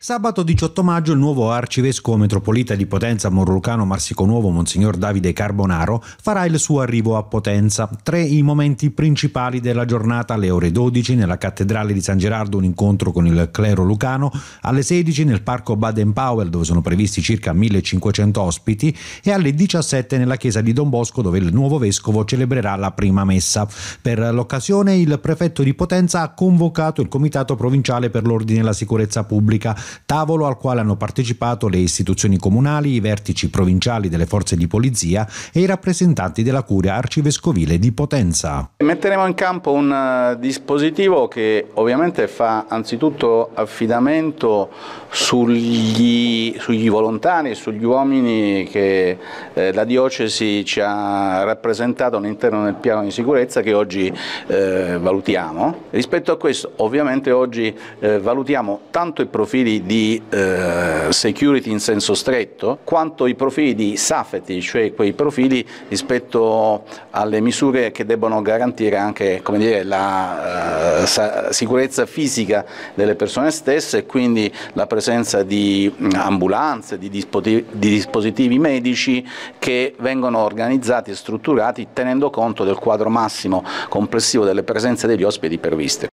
Sabato 18 maggio il nuovo arcivescovo metropolita di Potenza Morlucano Marsico Nuovo, Monsignor Davide Carbonaro, farà il suo arrivo a Potenza. Tre i momenti principali della giornata, alle ore 12 nella cattedrale di San Gerardo un incontro con il clero lucano, alle 16 nel parco Baden-Powell dove sono previsti circa 1500 ospiti e alle 17 nella chiesa di Don Bosco dove il nuovo vescovo celebrerà la prima messa. Per l'occasione il prefetto di Potenza ha convocato il comitato provinciale per l'ordine e la sicurezza pubblica tavolo al quale hanno partecipato le istituzioni comunali, i vertici provinciali delle forze di polizia e i rappresentanti della curia arcivescovile di Potenza. Metteremo in campo un eh, dispositivo che ovviamente fa anzitutto affidamento sugli, sugli volontari, sugli uomini che eh, la diocesi ci ha rappresentato all'interno del piano di sicurezza che oggi eh, valutiamo. Rispetto a questo ovviamente oggi eh, valutiamo tanto i profili di eh, security in senso stretto, quanto i profili di safety, cioè quei profili rispetto alle misure che debbono garantire anche dire, la eh, sicurezza fisica delle persone stesse e quindi la presenza di mm, ambulanze, di, di dispositivi medici che vengono organizzati e strutturati tenendo conto del quadro massimo complessivo delle presenze degli ospiti previste.